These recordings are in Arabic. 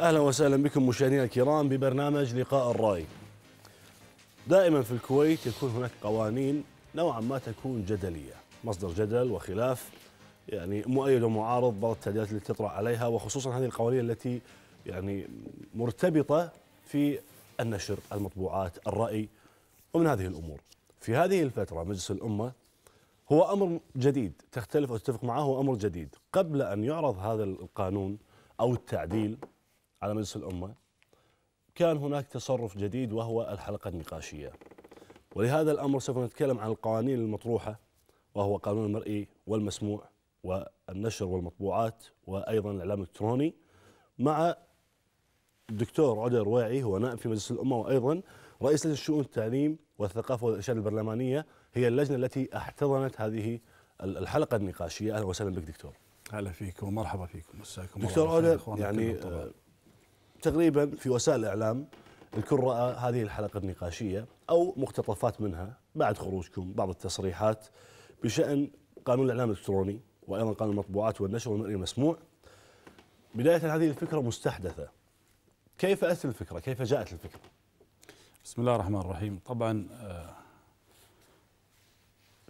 اهلا وسهلا بكم مشاهدينا الكرام ببرنامج لقاء الراي. دائما في الكويت يكون هناك قوانين نوعا ما تكون جدليه، مصدر جدل وخلاف يعني مؤيد ومعارض بعض التعديلات التي تطرا عليها وخصوصا هذه القوانين التي يعني مرتبطه في النشر، المطبوعات، الراي ومن هذه الامور. في هذه الفتره مجلس الامه هو امر جديد تختلف او تتفق معه هو امر جديد، قبل ان يعرض هذا القانون او التعديل على مجلس الأمة كان هناك تصرف جديد وهو الحلقة النقاشية ولهذا الأمر سوف نتكلم عن القوانين المطروحة وهو قانون المرئي والمسموع والنشر والمطبوعات وأيضا الإعلام الإلكتروني مع الدكتور عدا رواعي هو نائب في مجلس الأمة وأيضا رئيس لجنة شؤون التعليم والثقافة والإرشاد البرلمانية هي اللجنة التي احتضنت هذه الحلقة النقاشية أهلا وسهلا بك دكتور هلا فيك ومرحبا فيكم مساكم دكتور عودة يعني تقريبا في وسائل الاعلام الكل راى هذه الحلقه النقاشيه او مقتطفات منها بعد خروجكم بعض التصريحات بشان قانون الاعلام الالكتروني وايضا قانون المطبوعات والنشر والمرئي المسموع. بدايه هذه الفكره مستحدثه. كيف اتت الفكره؟ كيف جاءت الفكره؟ بسم الله الرحمن الرحيم، طبعا آه،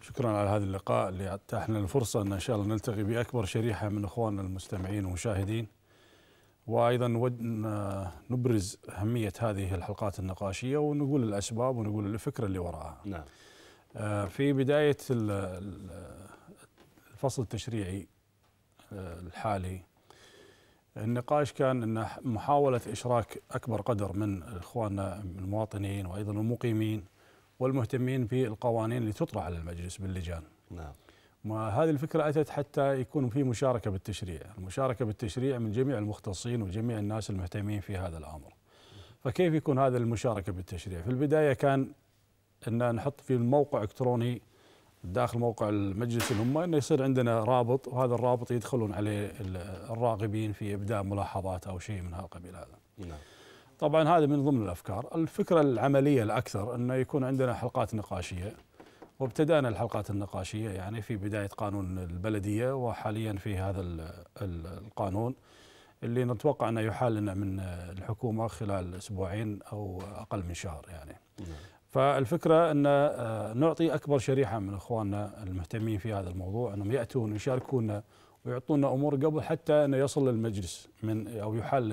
شكرا على هذا اللقاء اللي اتاح لنا الفرصه ان ان شاء الله نلتقي باكبر شريحه من اخواننا المستمعين والمشاهدين. وايضا نبرز اهميه هذه الحلقات النقاشيه ونقول الاسباب ونقول الفكره اللي وراءها. نعم. آه، في بدايه الفصل التشريعي آه، الحالي النقاش كان ان محاوله اشراك اكبر قدر من اخواننا المواطنين وايضا المقيمين والمهتمين بالقوانين اللي تطرح على المجلس باللجان. نعم. ما هذه الفكرة أتت حتى يكون في مشاركة بالتشريع المشاركة بالتشريع من جميع المختصين وجميع الناس المهتمين في هذا الأمر فكيف يكون هذا المشاركة بالتشريع في البداية كان أن نحط في الموقع إلكتروني داخل موقع المجلس الأمة أنه يصير عندنا رابط وهذا الرابط يدخلون عليه الراغبين في إبداء ملاحظات أو شيء من هذا القبيل هذا نعم. طبعا هذا من ضمن الأفكار الفكرة العملية الأكثر أنه يكون عندنا حلقات نقاشية وابتدأنا الحلقات النقاشية يعني في بداية قانون البلدية وحاليا في هذا القانون اللي نتوقع أنه يحال لنا من الحكومة خلال أسبوعين أو أقل من شهر يعني نعم. فالفكرة أن آه، نعطي أكبر شريحة من إخواننا المهتمين في هذا الموضوع أنهم يأتون ويشاركونا ويعطونا امور قبل حتى انه يصل للمجلس من او يحال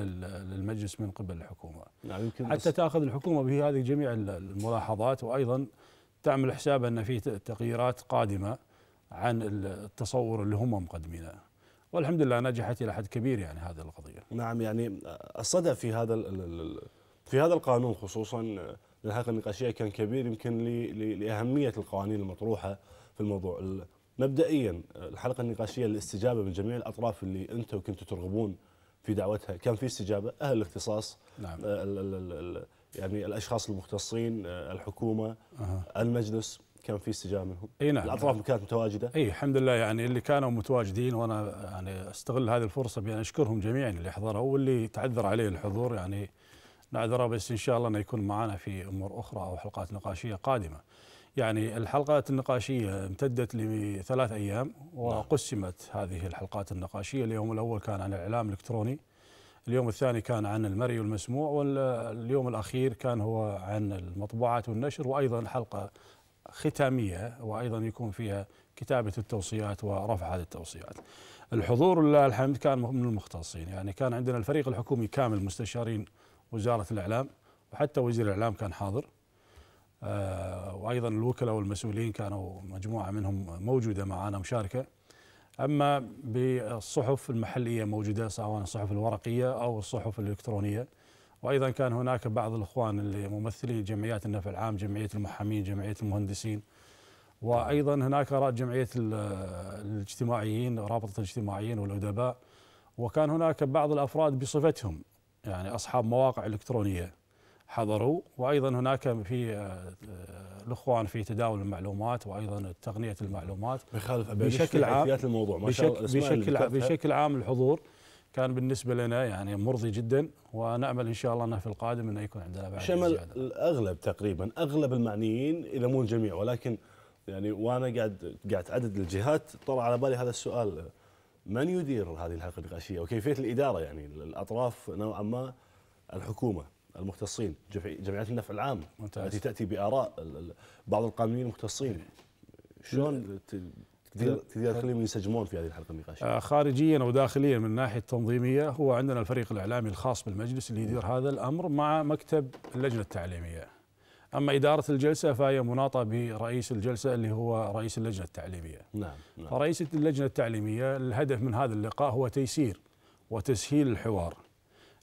للمجلس من قبل الحكومه. نعم يمكن حتى تاخذ الحكومه بهذه جميع الملاحظات وايضا تعمل حساب ان في تغييرات قادمه عن التصور اللي هم مقدمينه والحمد لله نجحت الى حد كبير يعني هذه القضيه نعم يعني الصدى في هذا في هذا القانون خصوصا الحلقه آه، النقاشيه كان كبير يمكن لاهميه القوانين المطروحه في الموضوع مبدئيا آه، الحلقه النقاشيه للاستجابه من جميع الاطراف اللي انتم كنتوا ترغبون في دعوتها كان في استجابه اهل الاختصاص نعم. آه، يعني الاشخاص المختصين آه، الحكومه أه. المجلس كان في استجابه منهم اي نعم الاطراف يعني كانت متواجده اي الحمد لله يعني اللي كانوا متواجدين وانا يعني استغل هذه الفرصه بان اشكرهم جميعا اللي حضروا واللي تعذر عليه الحضور يعني نعذره بس ان شاء الله انه يكون معنا في امور اخرى او حلقات نقاشيه قادمه. يعني الحلقات النقاشيه امتدت لثلاث ايام نعم. وقسمت هذه الحلقات النقاشيه، اليوم الاول كان عن الاعلام الالكتروني اليوم الثاني كان عن المرئي والمسموع واليوم الأخير كان هو عن المطبوعات والنشر وأيضا حلقة ختامية وأيضا يكون فيها كتابة التوصيات ورفع هذه التوصيات الحضور لله الحمد كان من المختصين يعني كان عندنا الفريق الحكومي كامل مستشارين وزارة الإعلام وحتى وزير الإعلام كان حاضر آه، وأيضا الوكلاء والمسؤولين كانوا مجموعة منهم موجودة معنا مشاركة أما بالصحف المحلية موجودة سواء الصحف الورقية أو الصحف الإلكترونية وأيضا كان هناك بعض الإخوان اللي ممثلي جمعيات النفع العام جمعية المحامين جمعية المهندسين وأيضا هناك جمعية الاجتماعيين رابطة الاجتماعيين والأدباء وكان هناك بعض الأفراد بصفتهم يعني أصحاب مواقع إلكترونية حضروا وايضا هناك في آه، الاخوان في تداول المعلومات وايضا تقنيه المعلومات خالد بشكل عام الموضوع ما شاء الله بشكل عام بشكل عام الحضور كان بالنسبه لنا يعني مرضي جدا ونامل ان شاء الله انه في القادم انه يكون عندنا بعد شمل الاغلب تقريبا اغلب المعنيين اذا مو الجميع ولكن يعني وانا قاعد قاعد عدد الجهات طرأ على بالي هذا السؤال من يدير هذه الحلقه النقاشيه وكيفيه الاداره يعني الاطراف نوعا ما الحكومه المختصين جمعيات النفع العام ممتاز. التي تاتي باراء بعض القانونيين المختصين إيه. شلون تقدر تخليهم ينسجمون في هذه الحلقه النقاشيه؟ آه، خارجيا وداخليا من الناحيه التنظيميه هو عندنا الفريق الاعلامي الخاص بالمجلس اللي يدير هذا الامر مع مكتب اللجنه التعليميه. اما اداره الجلسه فهي مناطه برئيس الجلسه اللي هو رئيس اللجنه التعليميه. نعم نعم. فرئيس اللجنه التعليميه الهدف من هذا اللقاء هو تيسير وتسهيل الحوار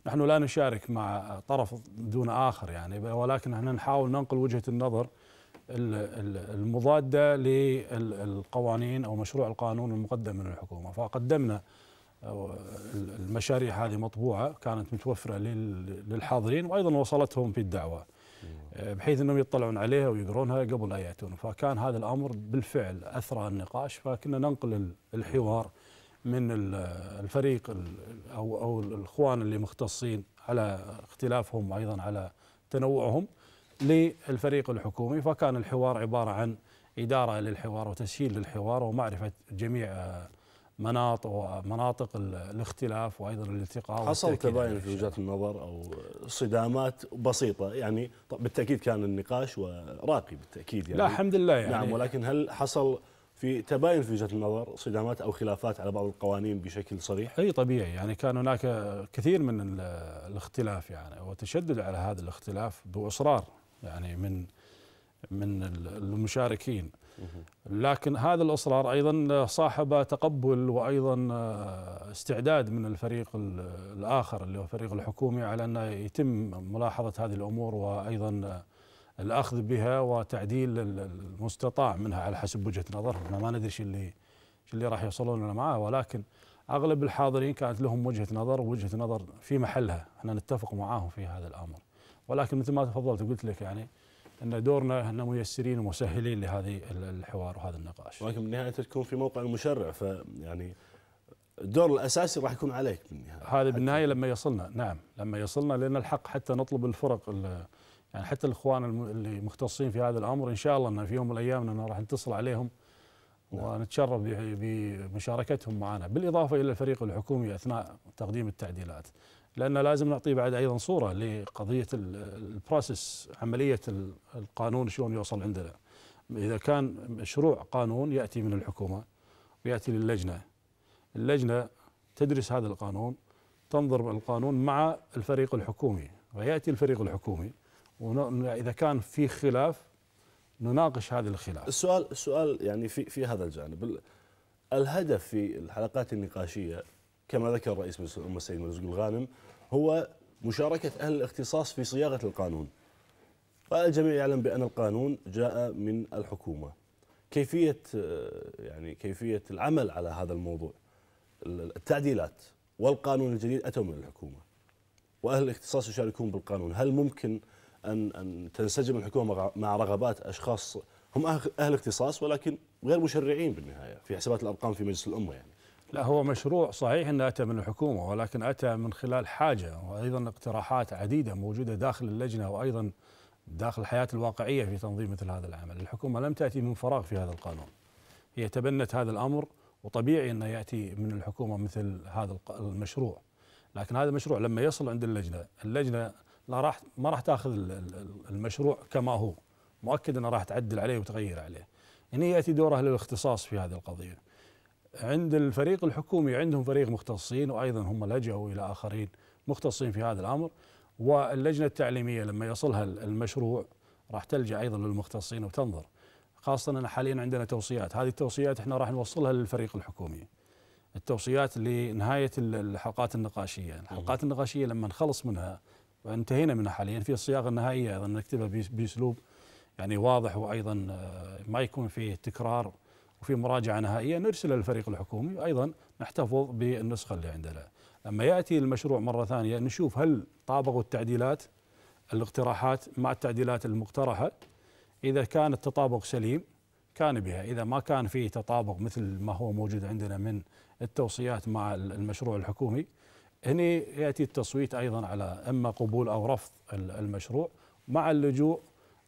نحن لا نشارك مع طرف دون آخر يعني ولكن احنا نحاول ننقل وجهة النظر المضادة للقوانين أو مشروع القانون المقدم من الحكومة فقدمنا آه، المشاريع هذه مطبوعة كانت متوفرة للحاضرين وأيضا وصلتهم في الدعوة آه، بحيث أنهم يطلعون عليها ويقرونها قبل لا يأتون فكان هذا الأمر بالفعل أثرى النقاش فكنا ننقل الحوار من الفريق او او الاخوان اللي مختصين على اختلافهم وايضا على تنوعهم للفريق الحكومي فكان الحوار عباره عن اداره للحوار وتسهيل للحوار ومعرفه جميع آه، مناطق ومناطق الاختلاف وايضا الالتقاء حصل تباين في وجهات النظر او صدامات بسيطه يعني بالتاكيد كان النقاش وراقي بالتاكيد يعني لا الحمد لله يعني نعم ولكن هل حصل في تباين في وجهه النظر صدامات او خلافات على بعض القوانين بشكل صريح اي طبيعي يعني كان هناك كثير من الاختلاف يعني وتشدد على هذا الاختلاف باصرار يعني من من المشاركين لكن هذا الاصرار ايضا صاحب تقبل وايضا استعداد من الفريق الاخر اللي هو الفريق الحكومي على انه يتم ملاحظه هذه الامور وايضا الاخذ بها وتعديل المستطاع منها على حسب وجهه نظرهم احنا ما ندري شو اللي شو اللي راح يوصلون لنا معاه ولكن اغلب الحاضرين كانت لهم وجهه نظر ووجهه نظر في محلها احنا نتفق معاهم في هذا الامر ولكن مثل ما تفضلت وقلت لك يعني ان دورنا احنا ميسرين ومسهلين لهذه الحوار وهذا النقاش. ولكن بالنهايه تكون في موقع المشرع فيعني الدور الاساسي راح يكون عليك بالنهايه. هذا بالنهايه لما يصلنا نعم لما يصلنا لان الحق حتى نطلب الفرق يعني حتى الاخوان اللي مختصين في هذا الامر ان شاء الله انه في يوم من الايام اننا راح نتصل عليهم نعم. ونتشرف بمشاركتهم معنا بالاضافه الى الفريق الحكومي اثناء تقديم التعديلات لان لازم نعطي بعد ايضا صوره لقضيه البروسس عمليه القانون شلون يوصل عندنا اذا كان مشروع قانون ياتي من الحكومه وياتي للجنه اللجنه تدرس هذا القانون تنظر القانون مع الفريق الحكومي وياتي الفريق الحكومي واذا كان في خلاف نناقش هذا الخلاف السؤال السؤال يعني في في هذا الجانب الهدف في الحلقات النقاشيه كما ذكر رئيس مجلس الامه السيد مرزوق الغانم هو مشاركه اهل الاختصاص في صياغه القانون الجميع يعلم بان القانون جاء من الحكومه كيفيه آه، يعني كيفيه العمل على هذا الموضوع التعديلات والقانون الجديد اتوا من الحكومه واهل الاختصاص يشاركون بالقانون هل ممكن أن أن تنسجم الحكومة مع رغبات أشخاص هم أهل اختصاص ولكن غير مشرعين بالنهاية في حسابات الأرقام في مجلس الأمة يعني لا هو مشروع صحيح أنه أتى من الحكومة ولكن أتى من خلال حاجة وأيضا اقتراحات عديدة موجودة داخل اللجنة وأيضا داخل الحياة الواقعية في تنظيم مثل هذا العمل الحكومة لم تأتي من فراغ في هذا القانون هي تبنت هذا الأمر وطبيعي أنه يأتي من الحكومة مثل هذا المشروع لكن هذا المشروع لما يصل عند اللجنة اللجنة لا راح ما راح تاخذ المشروع كما هو مؤكد انه راح تعدل عليه وتغير عليه هنا ياتي دور اهل الاختصاص في هذه القضيه عند الفريق الحكومي عندهم فريق مختصين وايضا هم لجأوا الى اخرين مختصين في هذا الامر واللجنه التعليميه لما يصلها المشروع راح تلجا ايضا للمختصين وتنظر خاصه ان حاليا عندنا توصيات هذه التوصيات احنا راح نوصلها للفريق الحكومي التوصيات لنهايه الحلقات النقاشيه الحلقات النقاشيه لما نخلص منها وانتهينا منها حاليا في الصياغه النهائيه ايضا نكتبها باسلوب يعني واضح وايضا آه، ما يكون فيه تكرار وفي مراجعه نهائيه نرسلها للفريق الحكومي وايضا نحتفظ بالنسخه اللي عندنا. لما ياتي المشروع مره ثانيه نشوف هل طابقوا التعديلات الاقتراحات مع التعديلات المقترحه اذا كان التطابق سليم كان بها، اذا ما كان فيه تطابق مثل ما هو موجود عندنا من التوصيات مع المشروع الحكومي هنا ياتي التصويت ايضا على اما قبول او رفض المشروع مع اللجوء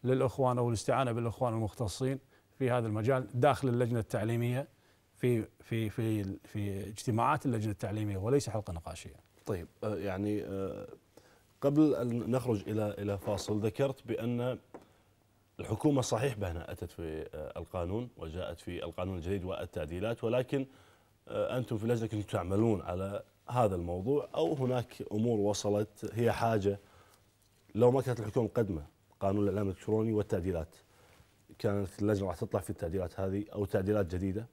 للاخوان او الاستعانه بالاخوان المختصين في هذا المجال داخل اللجنه التعليميه في في في في اجتماعات اللجنه التعليميه وليس حلقه نقاشيه. طيب آه، يعني آه، قبل ان نخرج الى الى فاصل ذكرت بان الحكومه صحيح بانها اتت في آه، القانون وجاءت في القانون الجديد والتعديلات ولكن انتم في لجنه كنتم تعملون على هذا الموضوع او هناك امور وصلت هي حاجه لو ما كانت الحكومه مقدمه قانون الاعلام الالكتروني والتعديلات كانت اللجنه راح تطلع في التعديلات هذه او تعديلات جديده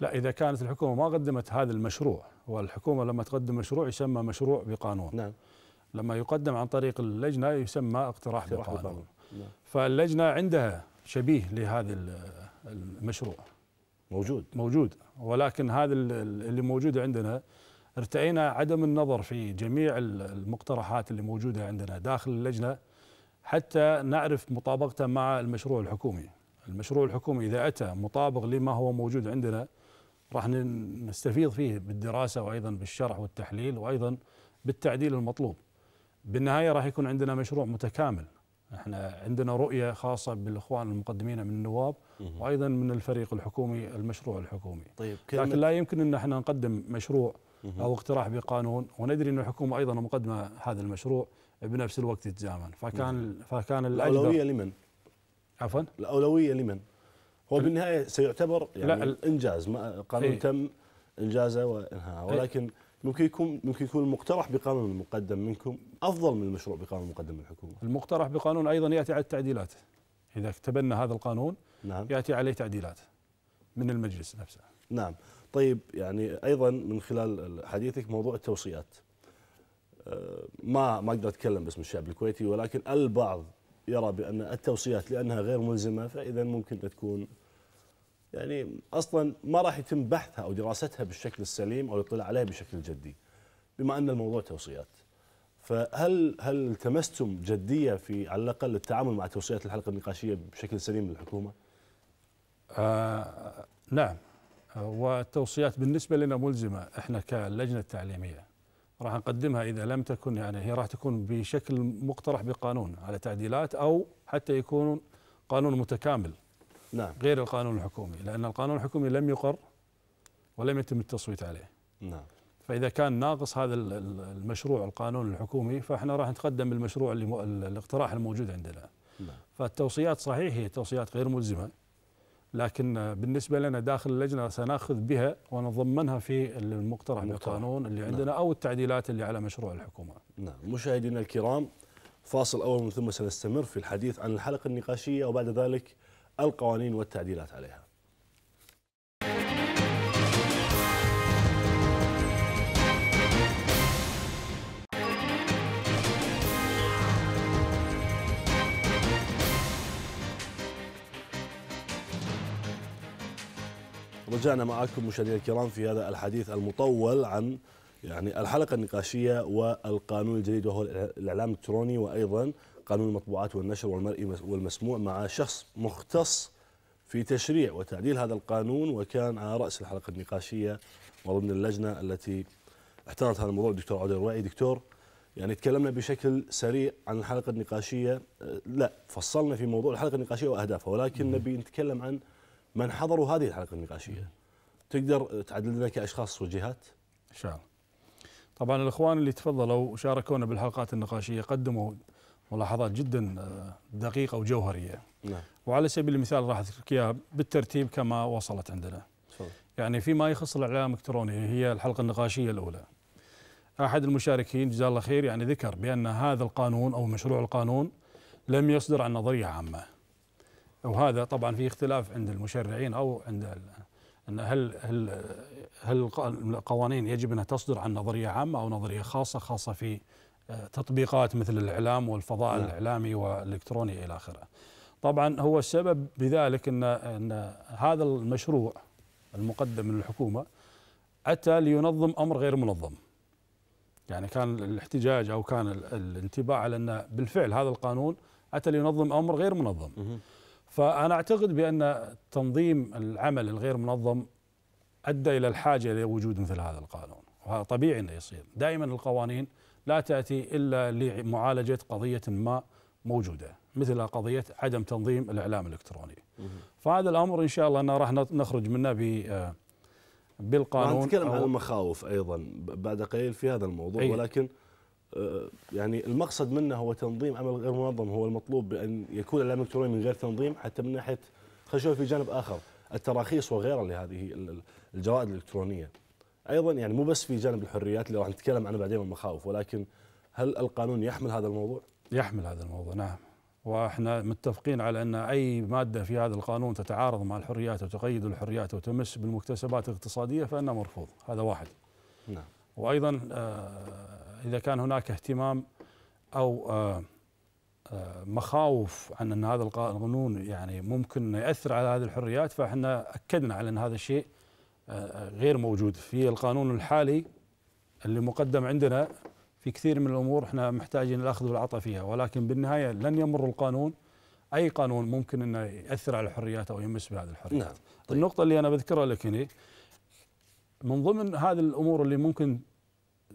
لا اذا كانت الحكومه ما قدمت هذا المشروع والحكومه لما تقدم مشروع يسمى مشروع بقانون نعم لما يقدم عن طريق اللجنه يسمى اقتراح, اقتراح بقانون, بقانون. نعم. فاللجنه عندها شبيه لهذا المشروع موجود موجود ولكن هذا اللي موجود عندنا ارتئينا عدم النظر في جميع المقترحات اللي موجودة عندنا داخل اللجنة حتى نعرف مطابقته مع المشروع الحكومي المشروع الحكومي إذا أتى مطابق لما هو موجود عندنا راح نستفيض فيه بالدراسة وأيضا بالشرح والتحليل وأيضا بالتعديل المطلوب بالنهاية راح يكون عندنا مشروع متكامل احنا عندنا رؤية خاصة بالإخوان المقدمين من النواب وأيضا من الفريق الحكومي المشروع الحكومي طيب لكن لا يمكن أن احنا نقدم مشروع او اقتراح بقانون وندري ان الحكومه ايضا مقدمه هذا المشروع بنفس الوقت الزامن فكان فكان الاولويه لمن؟ عفوا الاولويه لمن؟ هو بالنهايه سيعتبر يعني لا انجاز ما قانون ايه تم انجازه وانهاء إيه. ولكن ممكن يكون ممكن يكون المقترح بقانون مقدم منكم افضل من المشروع بقانون مقدم من الحكومه. المقترح بقانون ايضا ياتي على التعديلات. اذا تبنى هذا القانون نعم. ياتي عليه تعديلات من المجلس نفسه. نعم طيب يعني ايضا من خلال حديثك موضوع التوصيات أه، ما ما اقدر اتكلم باسم الشعب الكويتي ولكن البعض يرى بان التوصيات لانها غير ملزمه فاذا ممكن تكون يعني اصلا ما راح يتم بحثها او دراستها بالشكل السليم او الاطلاع عليها بشكل جدي بما ان الموضوع توصيات فهل هل التمستم جديه في على الاقل التعامل مع توصيات الحلقه النقاشيه بشكل سليم للحكومه؟ آه نعم والتوصيات بالنسبه لنا ملزمه احنا كلجنه التعليميه راح نقدمها اذا لم تكن يعني هي راح تكون بشكل مقترح بقانون على تعديلات او حتى يكون قانون متكامل نعم غير القانون الحكومي لان القانون الحكومي لم يقر ولم يتم التصويت عليه نعم فاذا كان ناقص هذا المشروع القانون الحكومي فاحنا راح نتقدم بالمشروع اللي الاقتراح الموجود عندنا نعم. فالتوصيات صحيح هي توصيات غير ملزمه لكن بالنسبه لنا داخل اللجنه سناخذ بها ونضمنها في المقترح بالقانون اللي نعم. عندنا نعم. او التعديلات اللي على مشروع الحكومه. نعم مشاهدينا الكرام فاصل اول من ثم سنستمر في الحديث عن الحلقه النقاشيه وبعد ذلك القوانين والتعديلات عليها. رجعنا معكم مشاهدينا الكرام في هذا الحديث المطول عن يعني الحلقة النقاشية والقانون الجديد وهو الإعلام الإلكتروني وأيضا قانون المطبوعات والنشر والمرئي والمسموع مع شخص مختص في تشريع وتعديل هذا القانون وكان على رأس الحلقة النقاشية وضمن اللجنة التي احتضنت هذا الموضوع الدكتور عودة الوعي دكتور يعني تكلمنا بشكل سريع عن الحلقة النقاشية أه، لا فصلنا في موضوع الحلقة النقاشية وأهدافها ولكن نبي نتكلم عن من حضروا هذه الحلقه النقاشيه تقدر تعدل لنا كاشخاص وجهات؟ ان شاء الله. طبعا الاخوان اللي تفضلوا وشاركونا بالحلقات النقاشيه قدموا ملاحظات جدا آه، دقيقه وجوهريه. نعم. وعلى سبيل المثال راح اذكرك اياها بالترتيب كما وصلت عندنا. صحيح. يعني فيما يخص الاعلام الالكتروني هي الحلقه النقاشيه الاولى. احد المشاركين جزاه الله خير يعني ذكر بان هذا القانون او مشروع القانون لم يصدر عن نظريه عامه. وهذا طبعا في اختلاف عند المشرعين او عند ان هل هل هل القوانين يجب انها تصدر عن نظريه عامه او نظريه خاصه خاصه في آه، تطبيقات مثل الاعلام والفضاء نعم. الاعلامي والالكتروني الى اخره. طبعا هو السبب بذلك ان ان هذا المشروع المقدم من الحكومه اتى لينظم امر غير منظم. يعني كان الاحتجاج او كان الانتباه على ان بالفعل هذا القانون اتى لينظم امر غير منظم. فأنا أعتقد بأن تنظيم العمل الغير منظم أدى إلى الحاجة لوجود مثل هذا القانون وهذا طبيعي أنه يصير دائما القوانين لا تأتي إلا لمعالجة قضية ما موجودة مثل قضية عدم تنظيم الإعلام الإلكتروني فهذا الأمر إن شاء الله أنه راح نخرج منه ب آه، بالقانون نتكلم عن المخاوف أيضا بعد قليل في هذا الموضوع أي. ولكن آه، يعني المقصد منه هو تنظيم عمل غير منظم هو المطلوب بان يكون الاعلام الالكتروني من غير تنظيم حتى من ناحيه خلينا في جانب اخر التراخيص وغيرها لهذه الجرائد الالكترونيه. ايضا يعني مو بس في جانب الحريات اللي راح نتكلم عنه بعدين والمخاوف ولكن هل القانون يحمل هذا الموضوع؟ يحمل هذا الموضوع نعم واحنا متفقين على ان اي ماده في هذا القانون تتعارض مع الحريات وتقيد الحريات وتمس بالمكتسبات الاقتصاديه فانها مرفوض هذا واحد. نعم. وايضا آه إذا كان هناك اهتمام أو آه، آه، مخاوف عن أن هذا القانون يعني ممكن يأثر على هذه الحريات فإحنا أكدنا على أن هذا الشيء آه، غير موجود في القانون الحالي اللي مقدم عندنا في كثير من الامور احنا محتاجين الاخذ والعطاء فيها ولكن بالنهايه لن يمر القانون اي قانون ممكن انه ياثر على الحريات او يمس بهذه الحريات. نعم. طيب. النقطه اللي انا بذكرها لك هنا من ضمن هذه الامور اللي ممكن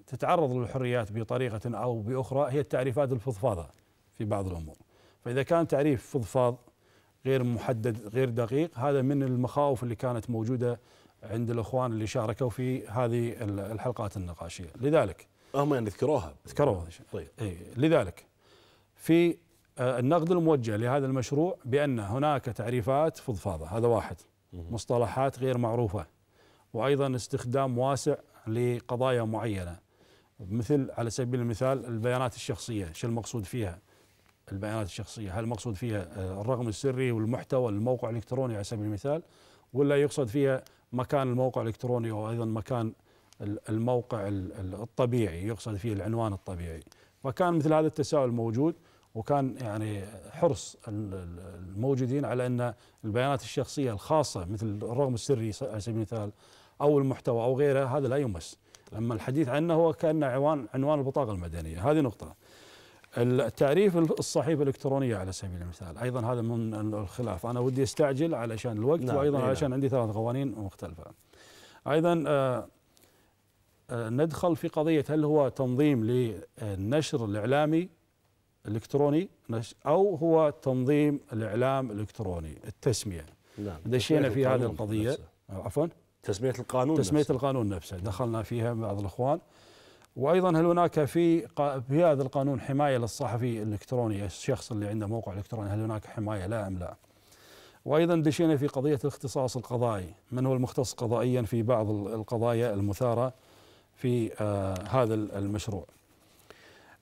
تتعرض للحريات بطريقة أو بأخرى هي التعريفات الفضفاضة في بعض الأمور فإذا كان تعريف فضفاض غير محدد غير دقيق هذا من المخاوف اللي كانت موجودة عند الأخوان اللي شاركوا في هذه الحلقات النقاشية لذلك هم يعني ذكروها ذكروها طيب. إيه لذلك في آه، النقد الموجه لهذا المشروع بأن هناك تعريفات فضفاضة هذا واحد مصطلحات غير معروفة وأيضا استخدام واسع لقضايا معينة مثل على سبيل المثال البيانات الشخصية شو المقصود فيها البيانات الشخصية هل المقصود فيها آه، الرقم السري والمحتوى الموقع الإلكتروني على سبيل المثال ولا يقصد فيها مكان الموقع الإلكتروني وأيضا مكان الموقع الطبيعي يقصد فيه العنوان الطبيعي فكان مثل هذا التساؤل موجود وكان يعني حرص الموجودين على ان البيانات الشخصيه الخاصه مثل الرقم السري على سبيل المثال او المحتوى او غيره هذا لا يمس طيب. أما الحديث عنه هو كان عنوان عنوان البطاقة المدنية هذه نقطة التعريف الصحيفة الإلكترونية على سبيل المثال أيضا هذا من الخلاف أنا ودي أستعجل علشان الوقت نعم، وأيضا إيه، نعم علشان عندي ثلاث قوانين مختلفة أيضا آه، آه، ندخل في قضية هل هو تنظيم للنشر الإعلامي الإلكتروني أو هو تنظيم الإعلام الإلكتروني التسمية نعم دشينا في هذه القضية عفوا تسمية القانون تسمية نفسه. القانون نفسه دخلنا فيها بعض الإخوان وايضا هل هناك في في هذا القانون حمايه للصحفي الالكتروني الشخص اللي عنده موقع الكتروني هل هناك حمايه لا ام لا؟ وايضا دشينا في قضيه الاختصاص القضائي، من هو المختص قضائيا في بعض القضايا المثاره في آه هذا المشروع.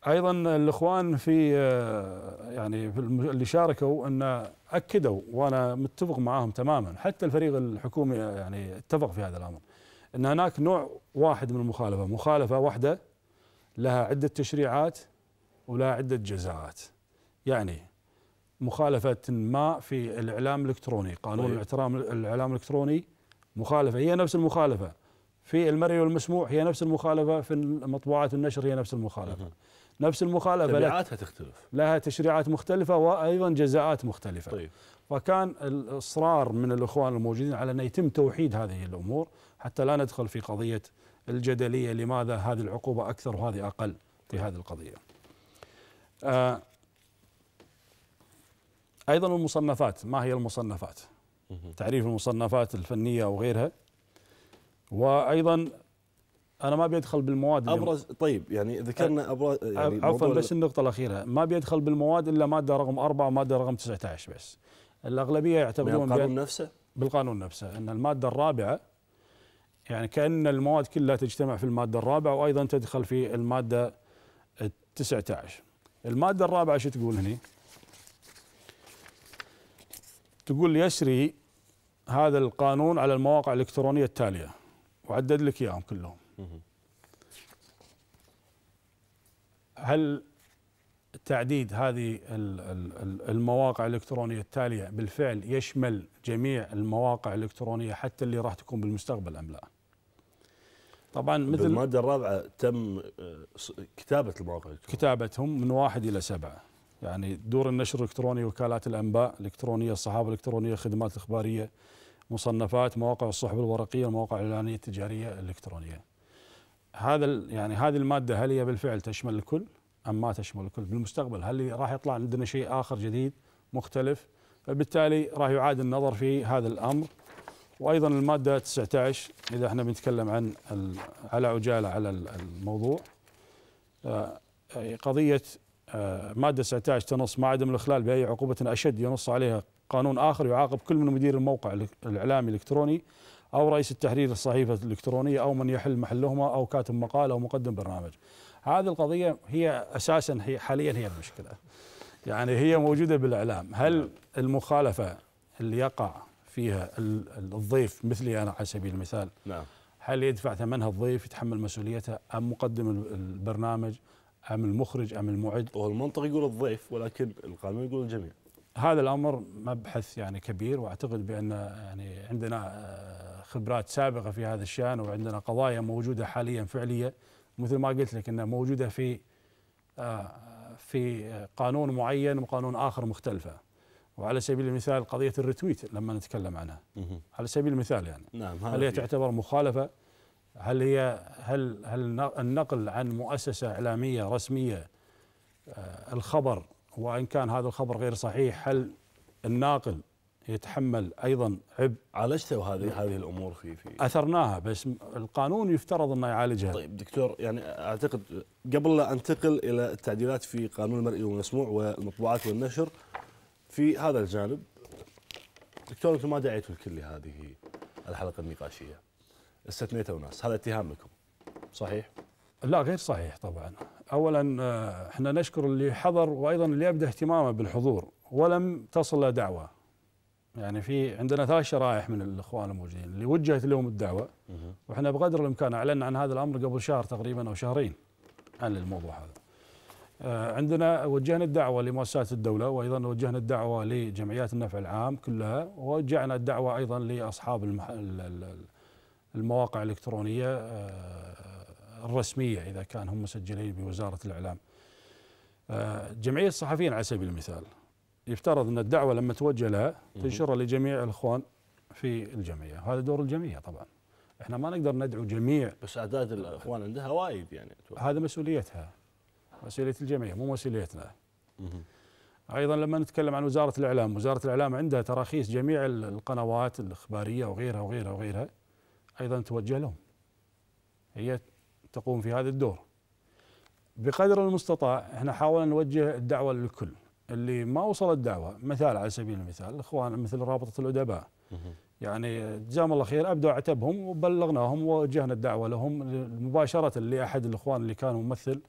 ايضا الاخوان في آه، يعني في اللي شاركوا ان اكدوا وانا متفق معاهم تماما حتى الفريق الحكومي آه، يعني اتفق في هذا الامر ان هناك نوع واحد من المخالفه مخالفه واحده لها عده تشريعات ولها عده جزاءات يعني مخالفه ما في الاعلام الالكتروني قانون طيب. الاعترام الاعلام الالكتروني مخالفه هي نفس المخالفه في المرئي والمسموع هي نفس المخالفه في المطبوعات والنشر هي نفس المخالفه نفس المخالفه تبعاتها تختلف لها تشريعات مختلفه وايضا جزاءات مختلفه طيب فكان الاصرار من الاخوان الموجودين على ان يتم توحيد هذه الامور حتى لا ندخل في قضيه الجدليه لماذا هذه العقوبه اكثر وهذه اقل في هذه القضيه. آه، ايضا المصنفات ما هي المصنفات؟ تعريف المصنفات الفنيه وغيرها وايضا انا ما بيدخل بالمواد ابرز طيب يعني ذكرنا ابرز يعني عفوا بس النقطه الاخيره ما بيدخل بالمواد الا ماده رقم 4 وماده رقم 19 بس الاغلبيه يعتبرون بالقانون يعني نفسه بالقانون نفسه ان الماده الرابعه يعني كان المواد كلها تجتمع في الماده الرابعه وايضا تدخل في الماده 19 الماده الرابعه شو تقول هني؟ تقول يسري هذا القانون على المواقع الالكترونيه التاليه وعدد لك اياهم كلهم هل تعديد هذه المواقع الالكترونيه التاليه بالفعل يشمل جميع المواقع الالكترونيه حتى اللي راح تكون بالمستقبل ام لا؟ طبعا مثل المادة الرابعه تم آه، كتابه المواقع الالكترونيه كتابتهم من واحد الى سبعه يعني دور النشر الالكتروني وكالات الانباء الالكترونيه الصحافه الالكترونيه الخدمات الاخباريه مصنفات مواقع الصحف الورقيه المواقع الاعلانيه التجاريه الالكترونيه هذا يعني هذه الماده هل هي بالفعل تشمل الكل ام ما تشمل الكل بالمستقبل هل راح يطلع عندنا شيء اخر جديد مختلف فبالتالي راح يعاد النظر في هذا الامر وايضا الماده 19 اذا احنا بنتكلم عن على عجاله على الموضوع آه، قضيه آه، ماده 19 تنص ما عدم الاخلال باي عقوبه اشد ينص عليها قانون اخر يعاقب كل من مدير الموقع الاعلامي الالكتروني أو رئيس التحرير الصحيفة الإلكترونية أو من يحل محلهما أو كاتب مقال أو مقدم برنامج هذه القضية هي أساسا هي حاليا هي المشكلة يعني هي موجودة بالإعلام هل المخالفة اللي يقع فيها الضيف مثلي أنا على سبيل المثال نعم. هل يدفع ثمنها الضيف يتحمل مسؤوليته أم مقدم البرنامج أم المخرج أم المعد هو المنطق يقول الضيف ولكن القانون يقول الجميع هذا الأمر مبحث يعني كبير وأعتقد بأن يعني عندنا آه، خبرات سابقه في هذا الشان وعندنا قضايا موجوده حاليا فعليه مثل ما قلت لك انها موجوده في آه، في قانون معين وقانون اخر مختلفه وعلى سبيل المثال قضيه الريتويت لما نتكلم عنها على سبيل المثال يعني نعم هل هي تعتبر مخالفه هل هي هل هل النقل عن مؤسسه اعلاميه رسميه آه، الخبر وان كان هذا الخبر غير صحيح هل الناقل يتحمل ايضا عبء عالجته هذه هذه الامور في في اثرناها بس القانون يفترض انه يعالجها طيب دكتور يعني اعتقد قبل لا انتقل الى التعديلات في قانون المرئي والمسموع والمطبوعات والنشر في هذا الجانب دكتور انتم ما دعيتوا الكل لهذه الحلقه النقاشيه استثنيتوا ناس هذا اتهام لكم صحيح؟ لا غير صحيح طبعا اولا آه، احنا نشكر اللي حضر وايضا اللي ابدى اهتمامه بالحضور ولم تصل دعوه يعني في عندنا ثلاث شرائح من الاخوان الموجودين اللي وجهت لهم الدعوه واحنا بقدر الامكان اعلنا عن هذا الامر قبل شهر تقريبا او شهرين عن الموضوع هذا. آه، عندنا وجهنا الدعوه لمؤسسات الدوله وايضا وجهنا الدعوه لجمعيات النفع العام كلها ووجهنا الدعوه ايضا لاصحاب المواقع الالكترونيه آه، الرسميه اذا كان هم مسجلين بوزاره الاعلام. آه، جمعيه الصحفيين على سبيل المثال يفترض ان الدعوه لما توجه لها تنشرها لجميع الاخوان في الجمعيه، هذا دور الجمعيه طبعا. احنا ما نقدر ندعو جميع بس اعداد الاخوان عندها وايد يعني أتوقع. هذا مسؤوليتها مسؤوليه الجمعيه مو مسؤوليتنا. ايضا لما نتكلم عن وزاره الاعلام، وزاره الاعلام عندها تراخيص جميع القنوات الاخباريه وغيرها وغيرها وغيرها ايضا توجه لهم. هي تقوم في هذا الدور. بقدر المستطاع احنا حاولنا نوجه الدعوه للكل. اللي ما وصلت دعوه مثال على سبيل المثال اخوان مثل رابطه الادباء يعني جزاهم الله خير ابدوا عتبهم وبلغناهم ووجهنا الدعوه لهم مباشره لاحد الاخوان اللي كان ممثل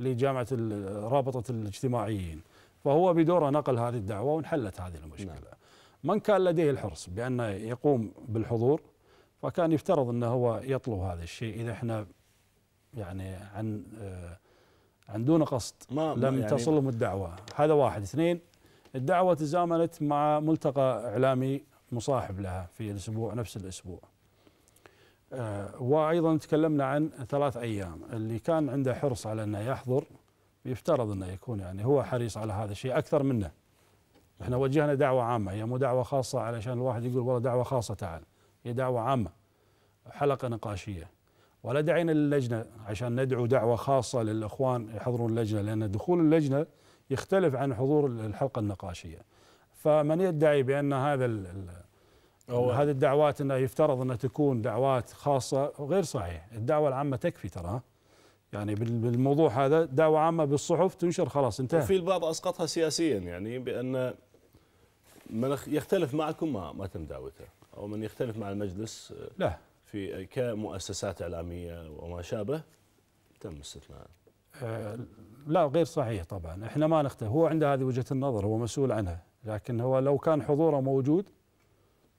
لجامعه رابطه الاجتماعيين فهو بدوره نقل هذه الدعوه وانحلت هذه المشكله نعم. من كان لديه الحرص بان يقوم بالحضور فكان يفترض انه هو يطلب هذا الشيء اذا احنا يعني عن آه عن دون قصد ما لم يعني تصلهم الدعوة هذا واحد اثنين الدعوة تزامنت مع ملتقى إعلامي مصاحب لها في الأسبوع نفس الأسبوع آه، وأيضا تكلمنا عن ثلاث أيام اللي كان عنده حرص على أنه يحضر يفترض أنه يكون يعني هو حريص على هذا الشيء أكثر منه احنا وجهنا دعوة عامة هي مو دعوة خاصة علشان الواحد يقول والله دعوة خاصة تعال هي دعوة عامة حلقة نقاشية ولا دعينا للجنة عشان ندعو دعوة خاصة للإخوان يحضرون اللجنة لأن دخول اللجنة يختلف عن حضور الحلقة النقاشية فمن يدعي بأن هذا أو هذه الدعوات أنها يفترض أنها تكون دعوات خاصة غير صحيح الدعوة العامة تكفي ترى يعني بالموضوع هذا دعوة عامة بالصحف تنشر خلاص انتهى وفي البعض أسقطها سياسيا يعني بأن من يختلف معكم ما ما تم دعوته أو من يختلف مع المجلس آه، لا في كمؤسسات إعلامية وما شابه تم استثناء آه لا غير صحيح طبعا احنا ما نختلف هو عنده هذه وجهة النظر هو مسؤول عنها لكن هو لو كان حضوره موجود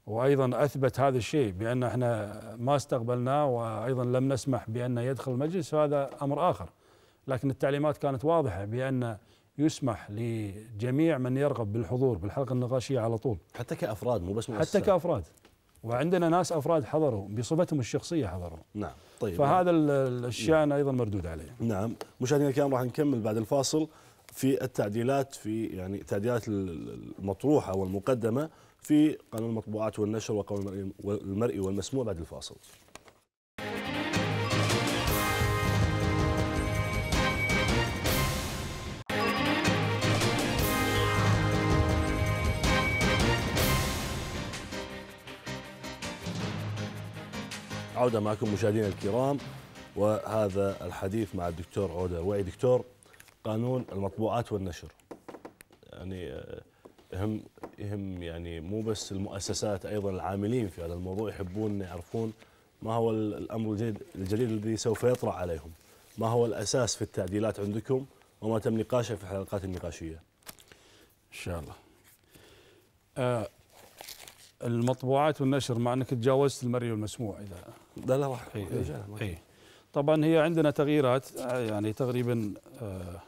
وايضا اثبت هذا الشيء بان احنا ما استقبلناه وايضا لم نسمح بانه يدخل المجلس هذا امر اخر لكن التعليمات كانت واضحه بان يسمح لجميع من يرغب بالحضور بالحلقه النقاشيه على طول حتى كافراد مو بس مؤسسات حتى كافراد وعندنا ناس افراد حضروا بصفتهم الشخصيه حضروا نعم طيب فهذا نعم. الشان نعم. ايضا مردود عليه نعم مشاهدينا الكرام راح نكمل بعد الفاصل في التعديلات في يعني التعديلات المطروحه والمقدمه في قانون المطبوعات والنشر وقانون المرئي والمسموع بعد الفاصل العودة معكم مشاهدينا الكرام وهذا الحديث مع الدكتور عودة الوعي دكتور قانون المطبوعات والنشر يعني يهم آه، يهم يعني مو بس المؤسسات ايضا العاملين في هذا الموضوع يحبون يعرفون ما هو الامر الجديد الجديد الذي سوف يطرا عليهم ما هو الاساس في التعديلات عندكم وما تم نقاشه في الحلقات النقاشيه ان شاء الله آه المطبوعات والنشر مع انك تجاوزت المري والمسموع اذا لا لا راح اي إيه، إيه. طبعا هي عندنا تغييرات يعني تقريبا آه،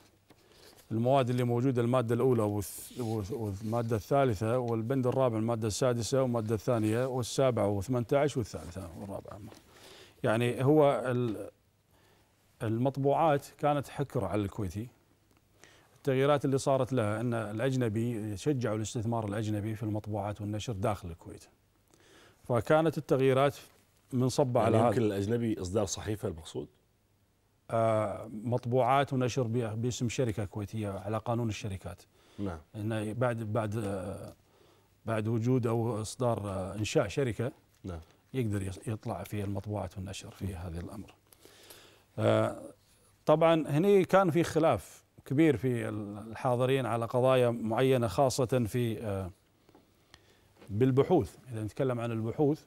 المواد اللي موجوده الماده الاولى والماده الثالثه والبند الرابع الماده السادسه والماده الثانيه والسابعه و18 والثالثه والرابعه يعني هو المطبوعات كانت حكر على الكويتي التغييرات اللي صارت لها ان الاجنبي شجعوا الاستثمار الاجنبي في المطبوعات والنشر داخل الكويت. فكانت التغييرات من صب يعني على يمكن هذا. الاجنبي اصدار صحيفه المقصود؟ آه مطبوعات ونشر باسم شركه كويتيه على قانون الشركات. نعم. انه بعد بعد آه بعد وجود او اصدار آه انشاء شركه نعم. يقدر يطلع في المطبوعات والنشر في هذا الامر. آه، طبعا هنا كان في خلاف كبير في الحاضرين على قضايا معينة خاصة في آه، بالبحوث إذا نتكلم عن البحوث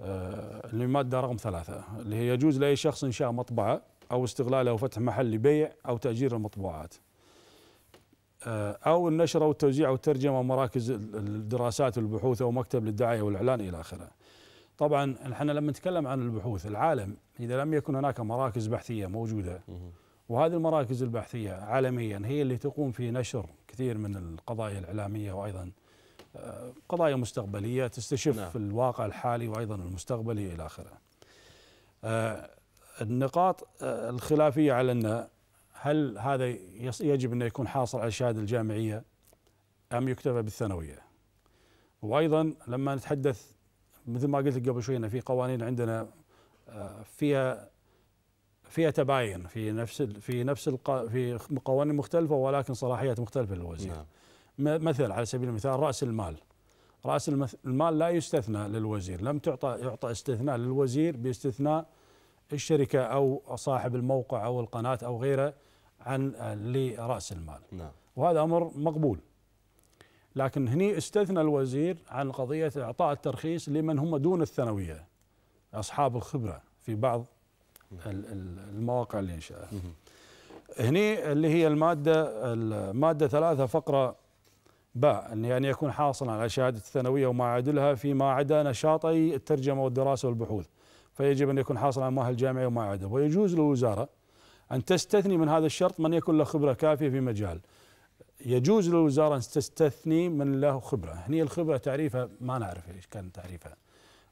آه، المادة رقم ثلاثة اللي هي يجوز لأي شخص إنشاء مطبعة أو استغلاله أو فتح محل لبيع أو تأجير المطبوعات آه، أو النشر أو التوزيع أو الترجمة أو مراكز الدراسات والبحوث أو مكتب للدعاية والإعلان إلى آخره طبعا احنا لما نتكلم عن البحوث العالم إذا لم يكن هناك مراكز بحثية موجودة وهذه المراكز البحثية عالميا هي اللي تقوم في نشر كثير من القضايا الإعلامية وأيضا آه، قضايا مستقبلية تستشف نعم. الواقع الحالي وأيضا المستقبلي إلى آخره آه، النقاط آه، الخلافية على أن هل هذا يجب أن يكون حاصل على الشهادة الجامعية أم يكتفى بالثانوية وأيضا لما نتحدث مثل ما قلت قبل شوي أن في قوانين عندنا فيها فيها تباين في نفس في نفس في قوانين مختلفه ولكن صلاحيات مختلفه للوزير نعم. مثل على سبيل المثال راس المال راس المال لا يستثنى للوزير لم تعطى يعطى استثناء للوزير باستثناء الشركه او صاحب الموقع او القناه او غيره عن لراس المال نعم. وهذا امر مقبول لكن هني استثنى الوزير عن قضيه اعطاء الترخيص لمن هم دون الثانويه اصحاب الخبره في بعض المواقع اللي انشأها هني اللي هي المادة المادة ثلاثة فقرة باء أن يعني يكون حاصلا على شهادة الثانوية وما عدلها فيما عدا نشاطي الترجمة والدراسة والبحوث فيجب أن يكون حاصلا على مؤهل جامعي وما عدا ويجوز للوزارة أن تستثني من هذا الشرط من يكون له خبرة كافية في مجال يجوز للوزارة أن تستثني من له خبرة هني الخبرة تعريفها ما نعرف إيش كان تعريفها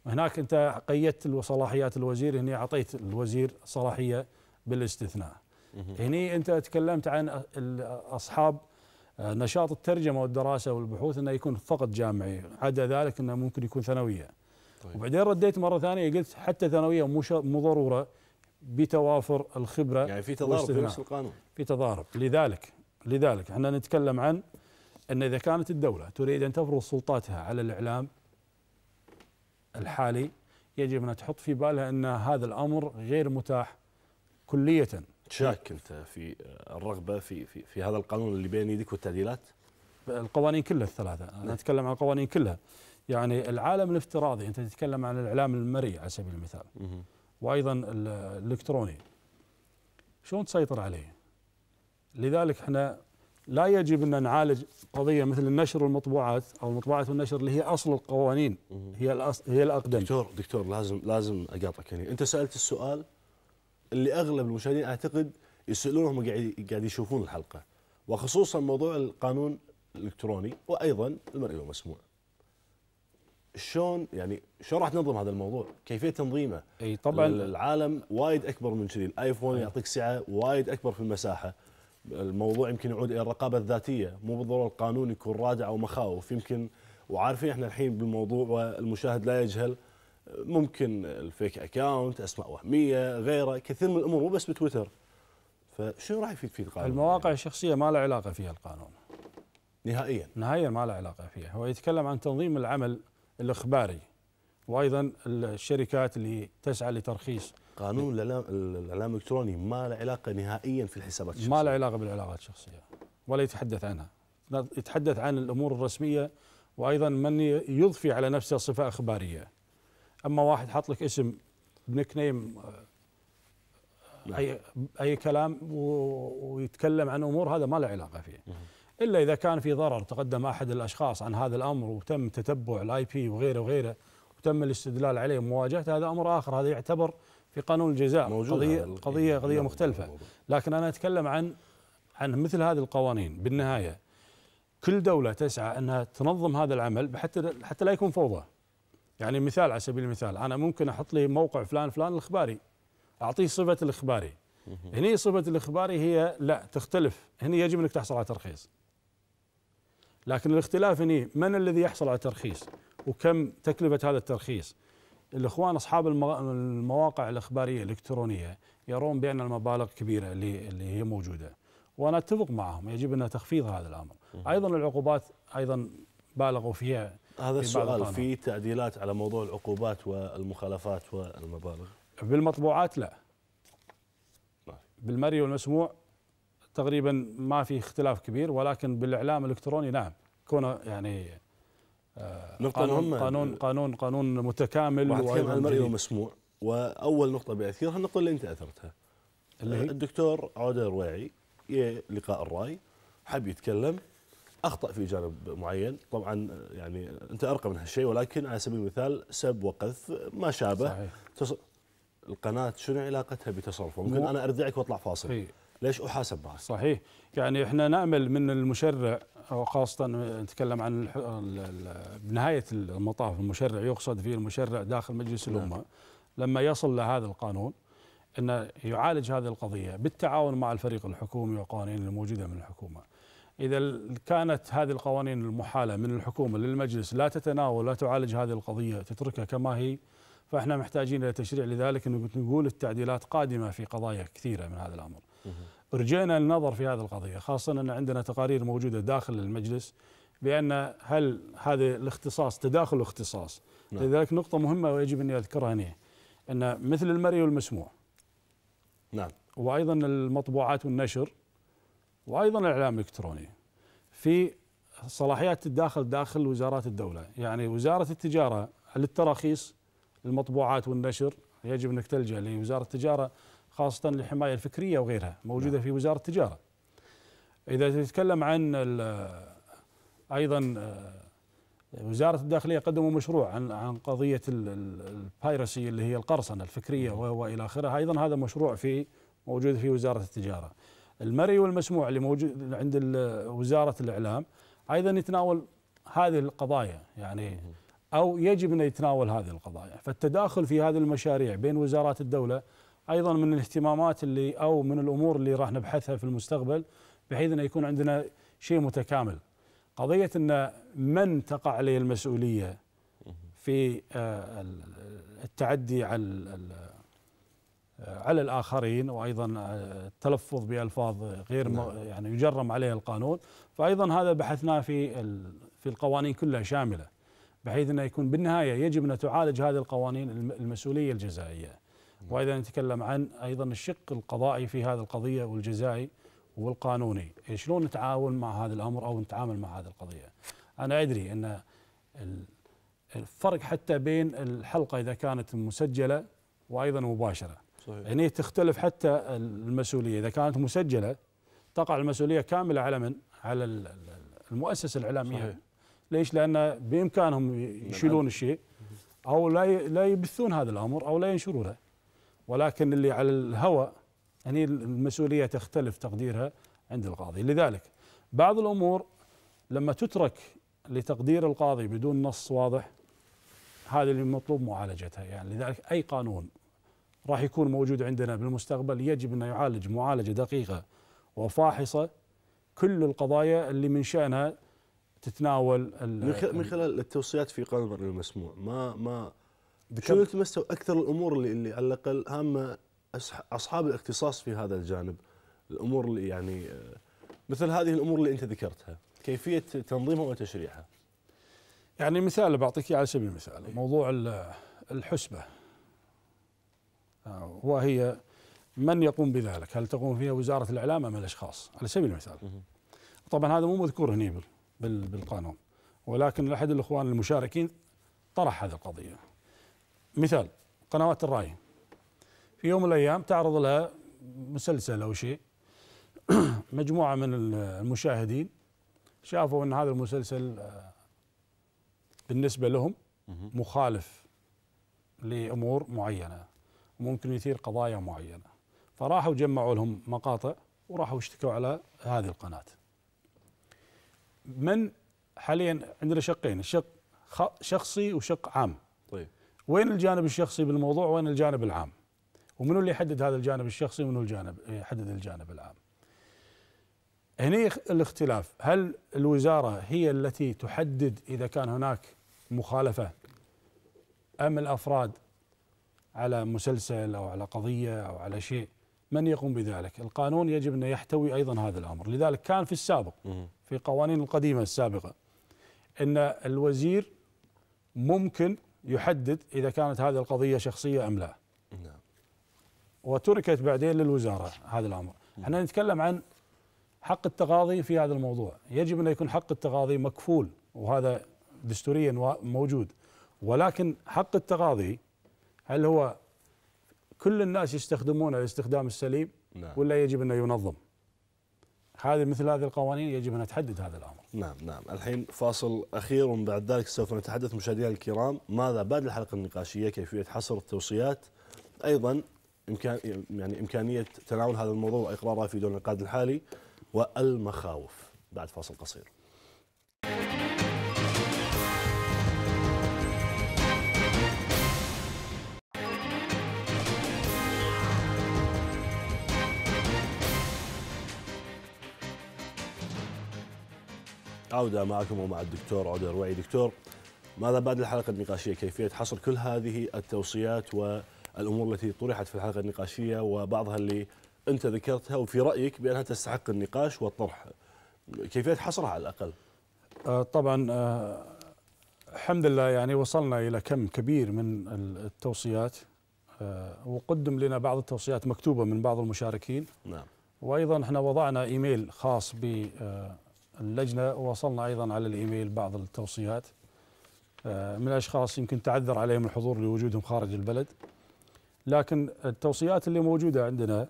هناك انت قيدت صلاحيات الوزير هنا اعطيت الوزير صلاحيه بالاستثناء هني انت تكلمت عن اصحاب آه، نشاط الترجمه والدراسه والبحوث انه يكون فقط جامعي عدا ذلك انه ممكن يكون ثانويه طيب. وبعدين رديت مره ثانيه قلت حتى ثانويه مو مو ضروره بتوافر الخبره يعني في تضارب في نفس القانون في تضارب لذلك لذلك احنا نتكلم عن ان اذا كانت الدوله تريد ان تفرض سلطاتها على الاعلام الحالي يجب أن تحط في بالها أن هذا الأمر غير متاح كلية شاك أنت في الرغبة في, في, في هذا القانون اللي بين يدك والتعديلات القوانين كلها الثلاثة أنا نعم. أتكلم عن القوانين كلها يعني العالم الافتراضي أنت تتكلم عن الإعلام المرئي على سبيل المثال مه. وأيضا الإلكتروني شلون تسيطر عليه لذلك احنا لا يجب ان نعالج قضيه مثل النشر والمطبوعات او المطبوعات والنشر اللي هي اصل القوانين هي هي الاقدم دكتور دكتور لازم لازم اقاطعك هنا يعني. انت سالت السؤال اللي اغلب المشاهدين اعتقد يسالونهم قاعد قاعد يشوفون الحلقه وخصوصا موضوع القانون الالكتروني وايضا المرئي والمسموع شلون يعني شلون راح تنظم هذا الموضوع؟ كيفيه تنظيمه؟ اي طبعا العالم وايد اكبر من كذي، الايفون يعطيك سعه وايد اكبر في المساحه، الموضوع يمكن يعود الى الرقابه الذاتيه مو بالضروره القانون يكون رادع او مخاوف يمكن وعارفين احنا الحين بالموضوع والمشاهد لا يجهل ممكن الفيك اكاونت اسماء وهميه غيره كثير من الامور مو بس بتويتر فشنو راح يفيد في القانون؟ المواقع يعني؟ الشخصيه ما لها علاقه فيها القانون نهائيا نهائيا ما له علاقه فيها هو يتكلم عن تنظيم العمل الاخباري وايضا الشركات اللي تسعى لترخيص قانون الاعلام الالكتروني ما له علاقه نهائيا في الحسابات الشخصيه ما له علاقه بالعلاقات الشخصيه ولا يتحدث عنها يتحدث عن الامور الرسميه وايضا من يضفي على نفسه صفه اخباريه اما واحد حط لك اسم بنك نيم اي اي كلام ويتكلم عن امور هذا ما له علاقه فيه الا اذا كان في ضرر تقدم احد الاشخاص عن هذا الامر وتم تتبع الاي بي وغيره وغيره وتم الاستدلال عليه ومواجهته هذا امر اخر هذا يعتبر في قانون الجزاء موجود قضيه قضيه نعم، قضيه مختلفه لكن انا اتكلم عن عن مثل هذه القوانين بالنهايه كل دوله تسعى انها تنظم هذا العمل حتى حتى لا يكون فوضى يعني مثال على سبيل المثال انا ممكن احط لي موقع فلان فلان الاخباري اعطيه صفه الاخباري هني صفه الاخباري هي لا تختلف هني يجب انك تحصل على ترخيص لكن الاختلاف هني من الذي يحصل على ترخيص وكم تكلفة هذا الترخيص الإخوان أصحاب المواقع الإخبارية الإلكترونية يرون بأن المبالغ كبيرة اللي, اللي هي موجودة وأنا أتفق معهم يجب أن تخفيض هذا الأمر أيضا العقوبات أيضا بالغوا فيها هذا في السؤال في تعديلات على موضوع العقوبات والمخالفات والمبالغ بالمطبوعات لا بالمري والمسموع تقريبا ما في اختلاف كبير ولكن بالاعلام الالكتروني نعم كونه يعني نقطة قانون مهمة قانون قانون قانون متكامل وأتكلم عن المرئي ومسموع وأول نقطة بأثيرها النقطة اللي أنت أثرتها اللي هي؟ الدكتور عودة الرواعي لقاء الرأي حب يتكلم أخطأ في جانب معين طبعا يعني أنت أرقى من هالشيء ولكن على سبيل المثال سب وقذف ما شابه صحيح. تص... القناة شنو علاقتها بتصرفه ممكن مو... أنا أرجعك وأطلع فاصل هي. ليش أحاسب معك صحيح يعني إحنا نأمل من المشرع وخاصة نتكلم عن بنهاية المطاف المشرع يقصد فيه المشرع داخل مجلس نعم. الأمة لما يصل لهذا القانون أن يعالج هذه القضية بالتعاون مع الفريق الحكومي والقوانين الموجودة من الحكومة إذا كانت هذه القوانين المحالة من الحكومة للمجلس لا تتناول لا تعالج هذه القضية تتركها كما هي فإحنا محتاجين إلى تشريع لذلك نقول التعديلات قادمة في قضايا كثيرة من هذا الأمر رجعنا للنظر في هذه القضيه خاصه ان عندنا تقارير موجوده داخل المجلس بان هل هذا الاختصاص تداخل اختصاص نعم. لذلك نقطه مهمه ويجب اني اذكرها هنا ان مثل المرئي والمسموع نعم وايضا المطبوعات والنشر وايضا الاعلام الالكتروني في صلاحيات الداخل داخل وزارات الدوله يعني وزاره التجاره للتراخيص المطبوعات والنشر يجب انك تلجا لوزاره التجاره خاصة الحماية الفكرية وغيرها موجودة نعم. في وزارة التجارة إذا تتكلم عن أيضا آه، وزارة الداخلية قدموا مشروع عن عن قضية البايرسي اللي هي القرصنة الفكرية نعم. وإلى آخره أيضا هذا مشروع في موجود في وزارة التجارة المرئي والمسموع اللي موجود عند وزارة الإعلام أيضا يتناول هذه القضايا يعني أو يجب أن يتناول هذه القضايا فالتداخل في هذه المشاريع بين وزارات الدولة ايضا من الاهتمامات اللي او من الامور اللي راح نبحثها في المستقبل بحيث انه يكون عندنا شيء متكامل. قضيه ان من تقع عليه المسؤوليه في آه، التعدي على على الاخرين وايضا آه، التلفظ بالفاظ غير نعم. يعني يجرم عليها القانون فايضا هذا بحثناه في في القوانين كلها شامله بحيث انه يكون بالنهايه يجب ان تعالج هذه القوانين المسؤوليه الجزائيه وايضا نتكلم عن ايضا الشق القضائي في هذه القضيه والجزائي والقانوني شلون نتعاون مع هذا الامر او نتعامل مع هذه القضيه انا ادري ان الفرق حتى بين الحلقه اذا كانت مسجله وايضا مباشره صحيح. يعني تختلف حتى المسؤوليه اذا كانت مسجله تقع المسؤوليه كامله على من على المؤسسه الاعلاميه صحيح. ليش لان بامكانهم نعم. يشيلون الشيء او لا لا يبثون هذا الامر او لا ينشرونه ولكن اللي على الهواء هني يعني المسؤوليه تختلف تقديرها عند القاضي لذلك بعض الامور لما تترك لتقدير القاضي بدون نص واضح هذا اللي مطلوب معالجتها يعني لذلك اي قانون راح يكون موجود عندنا بالمستقبل يجب انه يعالج معالجه دقيقه وفاحصه كل القضايا اللي من شانها تتناول من خلال التوصيات في قانون المسموع ما ما شنو تمسوا اكثر الامور اللي, اللي على الاقل هامه اصحاب الاختصاص في هذا الجانب الامور اللي يعني آه، مثل هذه الامور اللي انت ذكرتها كيفيه تنظيمها وتشريعها يعني مثال بعطيك اياه على سبيل المثال إيه. موضوع الحسبه آه، وهي من يقوم بذلك هل تقوم فيها وزاره الاعلام ام الاشخاص على سبيل المثال طبعا هذا مو مذكور هنا بالقانون ولكن احد الاخوان المشاركين طرح هذه القضيه مثال قنوات الراي في يوم من الايام تعرض لها مسلسل او شيء مجموعه من المشاهدين شافوا ان هذا المسلسل آه، بالنسبه لهم مخالف لامور معينه ممكن يثير قضايا معينه فراحوا جمعوا لهم مقاطع وراحوا اشتكوا على هذه القناه من حاليا عندنا شقين شق شخصي وشق عام طيب وين الجانب الشخصي بالموضوع وين الجانب العام ومنو اللي يحدد هذا الجانب الشخصي ومنو الجانب يحدد الجانب العام هنا الاختلاف هل الوزارة هي التي تحدد إذا كان هناك مخالفة أم الأفراد على مسلسل أو على قضية أو على شيء من يقوم بذلك القانون يجب أن يحتوي أيضا هذا الأمر لذلك كان في السابق في قوانين القديمة السابقة أن الوزير ممكن يحدد إذا كانت هذه القضية شخصية أم لا نعم. وتركت بعدين للوزارة هذا الأمر احنا نتكلم عن حق التقاضي في هذا الموضوع يجب أن يكون حق التقاضي مكفول وهذا دستوريا موجود ولكن حق التقاضي هل هو كل الناس يستخدمونه الاستخدام السليم نعم. ولا يجب أنه ينظم هذه مثل هذه القوانين يجب أن تحدد هذا الأمر نعم نعم الحين فاصل أخير ومن بعد ذلك سوف نتحدث مشاهدينا الكرام ماذا بعد الحلقة النقاشية كيفية حصر التوصيات أيضا إمكان يعني إمكانية تناول هذا الموضوع وإقراره في دون القاد الحالي والمخاوف بعد فاصل قصير عودة معكم ومع الدكتور عودة الروعي دكتور ماذا بعد الحلقة النقاشية كيفية حصر كل هذه التوصيات والأمور التي طرحت في الحلقة النقاشية وبعضها اللي أنت ذكرتها وفي رأيك بأنها تستحق النقاش والطرح كيفية حصرها على الأقل آه، طبعا آه، الحمد لله يعني وصلنا إلى كم كبير من التوصيات آه، وقدم لنا بعض التوصيات مكتوبة من بعض المشاركين نعم وأيضا احنا وضعنا إيميل خاص ب اللجنة وصلنا أيضا على الإيميل بعض التوصيات آه، من أشخاص يمكن تعذر عليهم الحضور لوجودهم خارج البلد لكن التوصيات اللي موجودة عندنا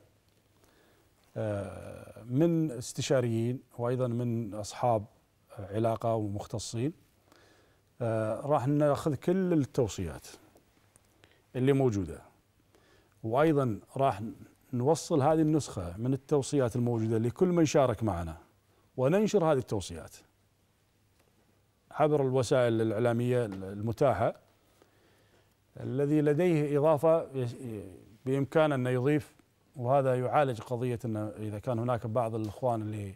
آه، من استشاريين وأيضا من أصحاب علاقة ومختصين آه، راح ناخذ كل التوصيات اللي موجودة وأيضا راح نوصل هذه النسخة من التوصيات الموجودة لكل من شارك معنا وننشر هذه التوصيات عبر الوسائل الإعلامية المتاحة الذي لديه إضافة بإمكان أن يضيف وهذا يعالج قضية أنه إذا كان هناك بعض الإخوان اللي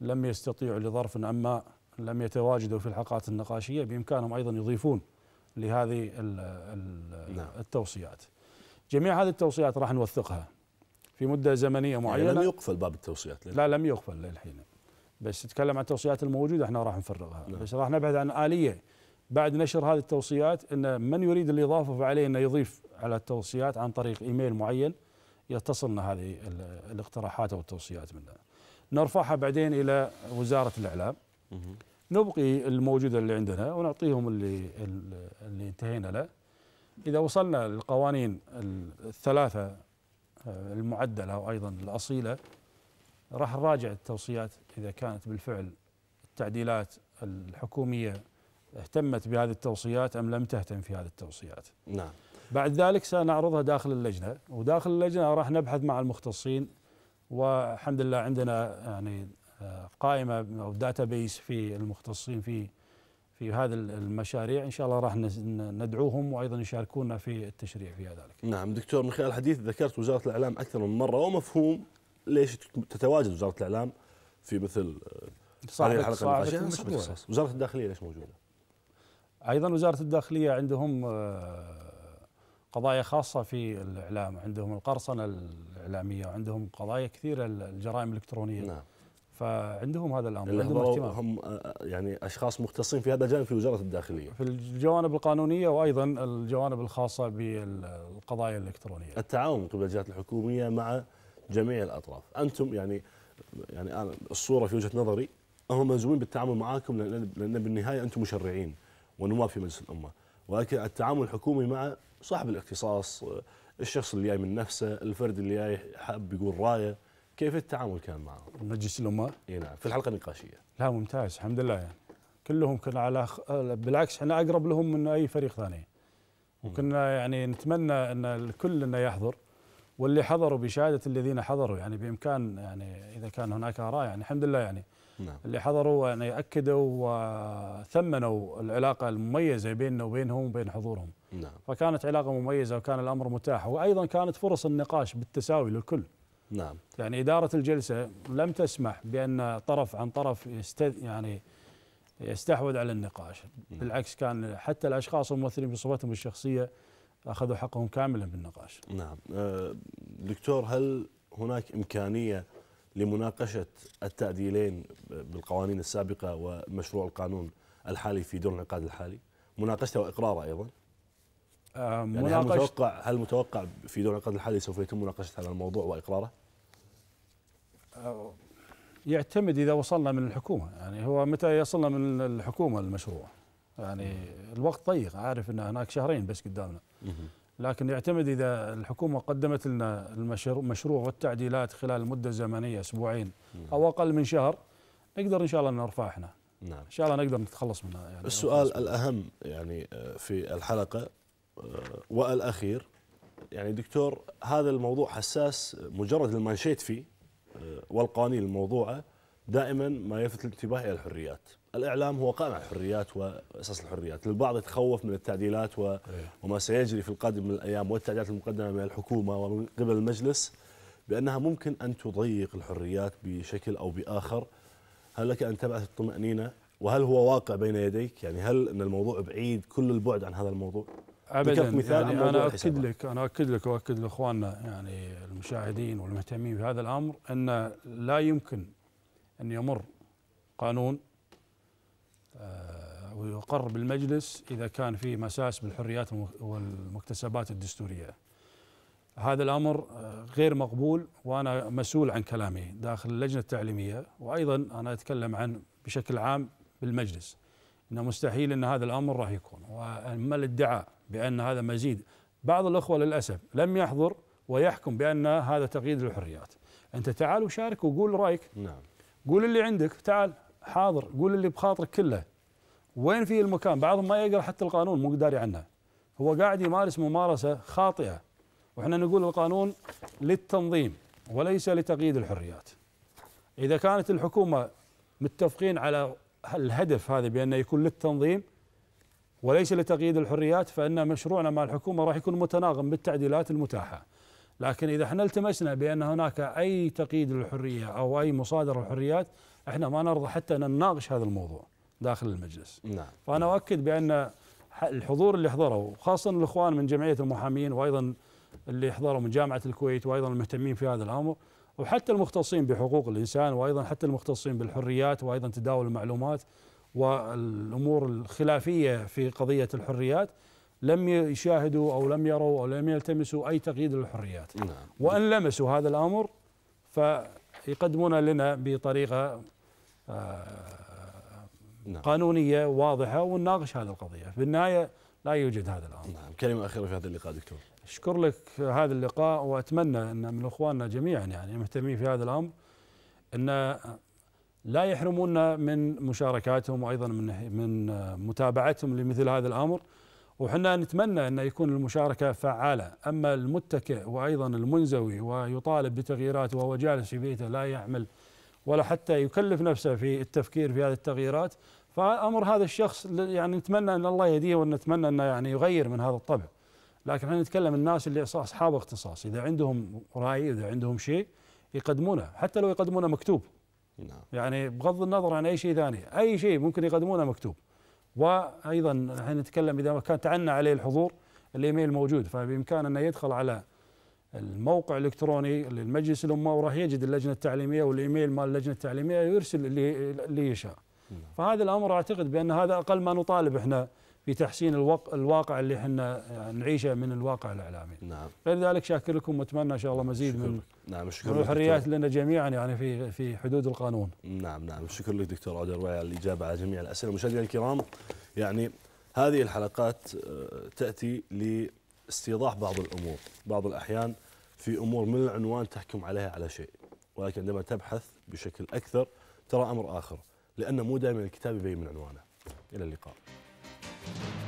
لم يستطيعوا لظرف أما لم يتواجدوا في الحلقات النقاشية بإمكانهم أيضا يضيفون لهذه نعم. التوصيات جميع هذه التوصيات راح نوثقها في مدة زمنية معينة يعني لم يقفل باب التوصيات لا لم يقفل للحين بس تتكلم عن التوصيات الموجوده احنا راح نفرغها لا. نعم. بس راح نبحث عن اليه بعد نشر هذه التوصيات ان من يريد الاضافه فعليه انه يضيف على التوصيات عن طريق ايميل معين يتصلنا هذه الاقتراحات او التوصيات منها. نرفعها بعدين الى وزاره الاعلام. نبقي الموجوده اللي عندنا ونعطيهم اللي اللي انتهينا له. اذا وصلنا للقوانين الثلاثه آه، المعدله وايضا الاصيله راح نراجع التوصيات اذا كانت بالفعل التعديلات الحكوميه اهتمت بهذه التوصيات ام لم تهتم في هذه التوصيات. نعم. بعد ذلك سنعرضها داخل اللجنه وداخل اللجنه راح نبحث مع المختصين والحمد لله عندنا يعني آه، قائمه او داتا بيس في المختصين في في هذه المشاريع ان شاء الله راح ندعوهم وايضا يشاركونا في التشريع في ذلك. نعم دكتور من خلال الحديث ذكرت وزاره الاعلام اكثر من مره ومفهوم ليش تتواجد وزاره الاعلام في مثل آه، صاحب الحلقه وزاره الداخليه ليش موجوده؟ ايضا وزاره الداخليه عندهم آه، قضايا خاصه في الاعلام، عندهم القرصنه الاعلاميه، وعندهم قضايا كثيره الجرائم الالكترونيه. نعم. فعندهم هذا الامر اللي عندهم هم آه، يعني اشخاص مختصين في هذا الجانب في وزاره الداخليه في الجوانب القانونيه وايضا الجوانب الخاصه بالقضايا الالكترونيه التعاون قبل الجهات الحكوميه مع جميع الاطراف انتم يعني يعني انا الصوره في وجهه نظري هم ملزومين بالتعامل معاكم لان بالنهايه انتم مشرعين ونواب في مجلس الامه ولكن التعامل الحكومي مع صاحب الاختصاص الشخص اللي جاي من نفسه الفرد اللي جاي حاب يقول رايه كيف التعامل كان معه مجلس الامه اي نعم في الحلقه النقاشيه لا ممتاز الحمد لله يعني كلهم كنا على خ... بالعكس احنا اقرب لهم من اي فريق ثاني وكنا يعني نتمنى ان الكل انه يحضر واللي حضروا بشهاده الذين حضروا يعني بامكان يعني اذا كان هناك اراء يعني الحمد لله يعني نعم. اللي حضروا يعني اكدوا وثمنوا العلاقه المميزه بيننا وبينهم وبين حضورهم نعم. فكانت علاقه مميزه وكان الامر متاح وايضا كانت فرص النقاش بالتساوي للكل نعم يعني اداره الجلسه لم تسمح بان طرف عن طرف يستد يعني يستحوذ على النقاش نعم. بالعكس كان حتى الاشخاص الممثلين بصفتهم الشخصيه اخذوا حقهم كاملا بالنقاش. نعم. أه، دكتور هل هناك امكانيه لمناقشه التعديلين بالقوانين السابقه ومشروع القانون الحالي في دور الانعقاد الحالي؟ مناقشته واقراره ايضا؟ أه، يعني هل متوقع هل متوقع في دور الانعقاد الحالي سوف يتم مناقشه هذا الموضوع واقراره؟ أه، يعتمد اذا وصلنا من الحكومه، يعني هو متى يصلنا من الحكومه المشروع؟ يعني الوقت ضيق عارف ان هناك شهرين بس قدامنا. لكن يعتمد إذا الحكومة قدمت لنا المشروع والتعديلات خلال مدة زمنية أسبوعين أو أقل من شهر نقدر إن شاء الله نرفع احنا نعم. إن شاء الله نقدر نتخلص منها يعني السؤال الأهم يعني آه، في الحلقة آه، والأخير يعني دكتور هذا الموضوع حساس مجرد المانشيت فيه آه، والقوانين الموضوعة دائما ما يلفت الانتباه الى الحريات، الاعلام هو قائم على الحريات واساس الحريات، البعض يتخوف من التعديلات و... إيه. وما سيجري في القادم من الايام والتعديلات المقدمه من الحكومه ومن قبل المجلس بانها ممكن ان تضيق الحريات بشكل او باخر. هل لك ان تبعث الطمانينه؟ وهل هو واقع بين يديك؟ يعني هل ان الموضوع بعيد كل البعد عن هذا الموضوع؟ ابدا مثال يعني انا اكد لك انا اكد لك واكد لاخواننا يعني المشاهدين والمهتمين بهذا الامر ان لا يمكن أن يمر قانون آه، ويقر بالمجلس إذا كان فيه مساس بالحريات والمكتسبات الدستورية هذا الأمر آه، غير مقبول وأنا مسؤول عن كلامي داخل اللجنة التعليمية وأيضا أنا أتكلم عن بشكل عام بالمجلس أنه مستحيل أن هذا الأمر راح يكون وأما الادعاء بأن هذا مزيد بعض الأخوة للأسف لم يحضر ويحكم بأن هذا تقييد للحريات أنت تعال وشارك وقول رأيك نعم قول اللي عندك تعال حاضر قول اللي بخاطرك كله وين في المكان بعضهم ما يقرا حتى القانون مو داري عنه هو قاعد يمارس ممارسه خاطئه واحنا نقول القانون للتنظيم وليس لتقييد الحريات اذا كانت الحكومه متفقين على الهدف هذا بانه يكون للتنظيم وليس لتقييد الحريات فان مشروعنا مع الحكومه راح يكون متناغم بالتعديلات المتاحه لكن إذا احنا التمسنا بأن هناك أي تقييد للحرية أو أي مصادرة للحريات احنا ما نرضى حتى أن نناقش هذا الموضوع داخل المجلس نعم. فأنا أؤكد بأن الحضور اللي حضروا خاصة الإخوان من جمعية المحامين وأيضا اللي حضروا من جامعة الكويت وأيضا المهتمين في هذا الأمر وحتى المختصين بحقوق الإنسان وأيضا حتى المختصين بالحريات وأيضا تداول المعلومات والأمور الخلافية في قضية الحريات لم يشاهدوا أو لم يروا أو لم يلتمسوا أي تقييد للحريات نعم. وإن لمسوا هذا الأمر فيقدمون لنا بطريقة آه، نعم. قانونية واضحة ونناقش هذه القضية في النهاية لا يوجد هذا الأمر نعم كلمة أخيرة في هذا اللقاء دكتور أشكر لك هذا اللقاء وأتمنى أن من أخواننا جميعا يعني مهتمين في هذا الأمر أن لا يحرمونا من مشاركاتهم وأيضا من من متابعتهم لمثل هذا الأمر وحنا نتمنى أن يكون المشاركة فعالة أما المتكئ وأيضا المنزوي ويطالب بتغييرات وهو جالس في بيته لا يعمل ولا حتى يكلف نفسه في التفكير في هذه التغييرات فأمر هذا الشخص يعني نتمنى أن الله يهديه ونتمنى أنه يعني يغير من هذا الطبع لكن احنا نتكلم الناس اللي أصحاب اختصاص إذا عندهم رأي إذا عندهم شيء يقدمونه حتى لو يقدمونه مكتوب نعم. يعني بغض النظر عن أي شيء ثاني أي شيء ممكن يقدمونه مكتوب وايضا احنا نتكلم اذا كان تعنى عليه الحضور الايميل موجود فبامكانه انه يدخل على الموقع الالكتروني للمجلس الامه وراح يجد اللجنه التعليميه والايميل مال اللجنه التعليميه ويرسل اللي اللي يشاء. فهذا الامر اعتقد بان هذا اقل ما نطالب احنا في تحسين الواقع اللي احنا نعيشه من الواقع الاعلامي. نعم. غير ذلك شاكر لكم واتمنى ان شاء الله مزيد شكر. من نعم شكرا لك الحريات لنا جميعا يعني في في حدود القانون. نعم نعم شكرا لك دكتور عودة الربيعي على الاجابه على جميع الاسئله مشاهدينا الكرام يعني هذه الحلقات آه، تاتي لاستيضاح بعض الامور، بعض الاحيان في امور من العنوان تحكم عليها على شيء ولكن عندما تبحث بشكل اكثر ترى امر اخر لان مو دائما الكتاب يبين من عنوانه. الى اللقاء. Thank you.